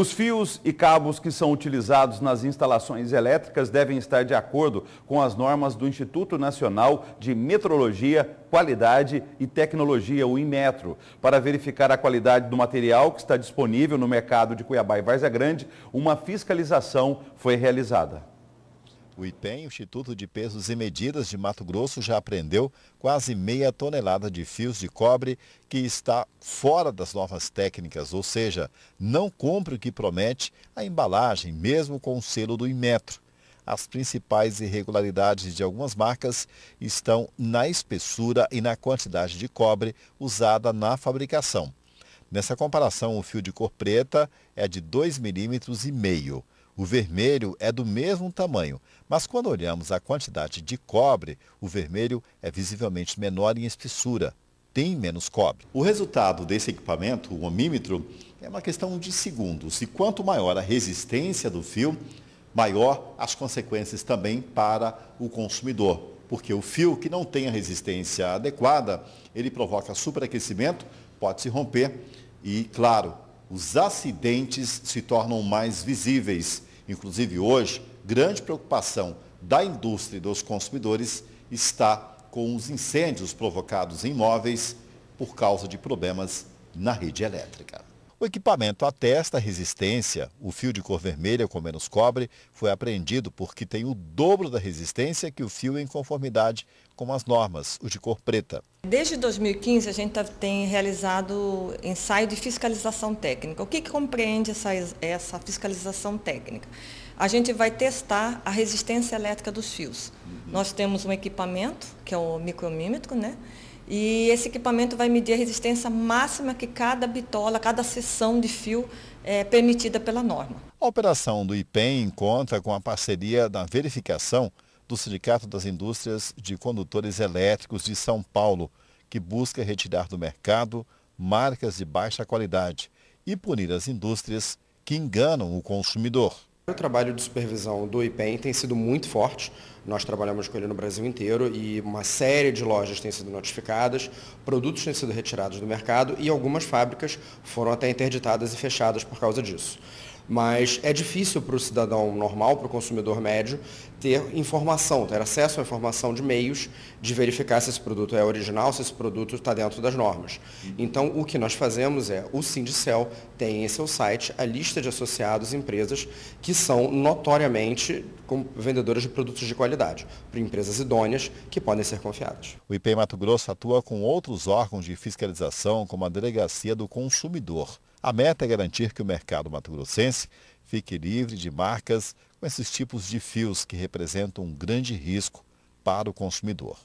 Os fios e cabos que são utilizados nas instalações elétricas devem estar de acordo com as normas do Instituto Nacional de Metrologia, Qualidade e Tecnologia, o Inmetro. Para verificar a qualidade do material que está disponível no mercado de Cuiabá e Várzea Grande, uma fiscalização foi realizada. O IPEM, Instituto de Pesos e Medidas de Mato Grosso, já apreendeu quase meia tonelada de fios de cobre que está fora das novas técnicas, ou seja, não cumpre o que promete a embalagem, mesmo com o selo do Inmetro. As principais irregularidades de algumas marcas estão na espessura e na quantidade de cobre usada na fabricação. Nessa comparação, o fio de cor preta é de 2,5 milímetros. e meio. O vermelho é do mesmo tamanho, mas quando olhamos a quantidade de cobre, o vermelho é visivelmente menor em espessura, tem menos cobre. O resultado desse equipamento, o homímetro, é uma questão de segundos. E quanto maior a resistência do fio, maior as consequências também para o consumidor. Porque o fio que não tem a resistência adequada, ele provoca superaquecimento, pode se romper e, claro, os acidentes se tornam mais visíveis. Inclusive hoje, grande preocupação da indústria e dos consumidores está com os incêndios provocados em imóveis por causa de problemas na rede elétrica. O equipamento atesta a resistência. O fio de cor vermelha com menos cobre foi apreendido porque tem o dobro da resistência que o fio em conformidade com as normas, o de cor preta. Desde 2015, a gente tá, tem realizado ensaio de fiscalização técnica. O que, que compreende essa, essa fiscalização técnica? A gente vai testar a resistência elétrica dos fios. Uhum. Nós temos um equipamento, que é o micromímetro, né? E esse equipamento vai medir a resistência máxima que cada bitola, cada seção de fio é permitida pela norma. A operação do IPEM conta com a parceria da verificação do Sindicato das Indústrias de Condutores Elétricos de São Paulo, que busca retirar do mercado marcas de baixa qualidade e punir as indústrias que enganam o consumidor. O trabalho de supervisão do IPEM tem sido muito forte. Nós trabalhamos com ele no Brasil inteiro e uma série de lojas têm sido notificadas, produtos têm sido retirados do mercado e algumas fábricas foram até interditadas e fechadas por causa disso. Mas é difícil para o cidadão normal, para o consumidor médio, ter informação, ter acesso à informação de meios de verificar se esse produto é original, se esse produto está dentro das normas. Então, o que nós fazemos é, o Sindicel tem em seu site a lista de associados empresas que são notoriamente vendedoras de produtos de qualidade, para empresas idôneas que podem ser confiadas. O IP Mato Grosso atua com outros órgãos de fiscalização, como a Delegacia do Consumidor. A meta é garantir que o mercado matogrossense fique livre de marcas com esses tipos de fios que representam um grande risco para o consumidor.